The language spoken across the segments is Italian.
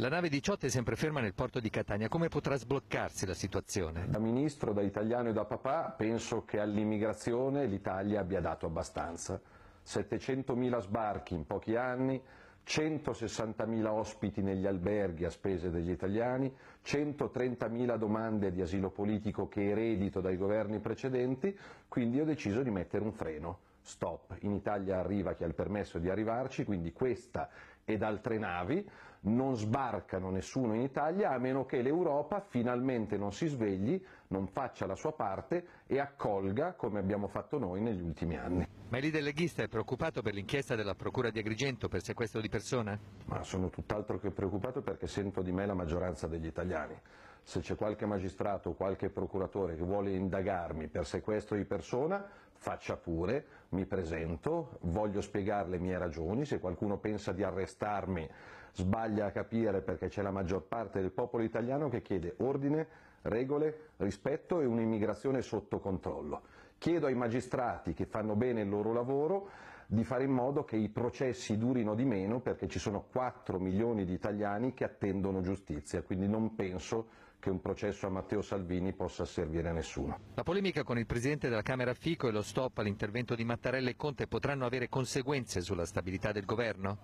La nave 18 è sempre ferma nel porto di Catania, come potrà sbloccarsi la situazione? Da ministro, da italiano e da papà penso che all'immigrazione l'Italia abbia dato abbastanza. 700.000 sbarchi in pochi anni, 160.000 ospiti negli alberghi a spese degli italiani, 130.000 domande di asilo politico che eredito dai governi precedenti, quindi ho deciso di mettere un freno stop. In Italia arriva chi ha il permesso di arrivarci, quindi questa ed altre navi, non sbarcano nessuno in Italia a meno che l'Europa finalmente non si svegli, non faccia la sua parte e accolga come abbiamo fatto noi negli ultimi anni. Ma il leader leghista è preoccupato per l'inchiesta della Procura di Agrigento per sequestro di persona? Ma sono tutt'altro che preoccupato perché sento di me la maggioranza degli italiani se c'è qualche magistrato o qualche procuratore che vuole indagarmi per sequestro di persona, faccia pure, mi presento, voglio spiegare le mie ragioni, se qualcuno pensa di arrestarmi sbaglia a capire perché c'è la maggior parte del popolo italiano che chiede ordine, regole, rispetto e un'immigrazione sotto controllo. Chiedo ai magistrati che fanno bene il loro lavoro di fare in modo che i processi durino di meno perché ci sono 4 milioni di italiani che attendono giustizia, quindi non penso che un processo a Matteo Salvini possa servire a nessuno. La polemica con il presidente della Camera Fico e lo stop all'intervento di Mattarella e Conte potranno avere conseguenze sulla stabilità del governo?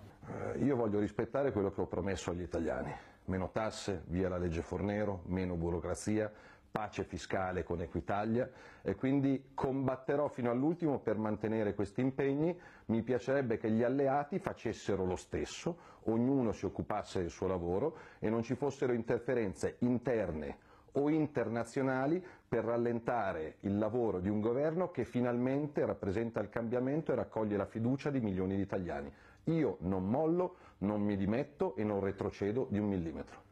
Eh, io voglio rispettare quello che ho promesso agli italiani, meno tasse, via la legge Fornero, meno burocrazia, pace fiscale con Equitalia e quindi combatterò fino all'ultimo per mantenere questi impegni, mi piacerebbe che gli alleati facessero lo stesso, ognuno si occupasse del suo lavoro e non ci fossero interferenze interne o internazionali per rallentare il lavoro di un governo che finalmente rappresenta il cambiamento e raccoglie la fiducia di milioni di italiani. Io non mollo, non mi dimetto e non retrocedo di un millimetro.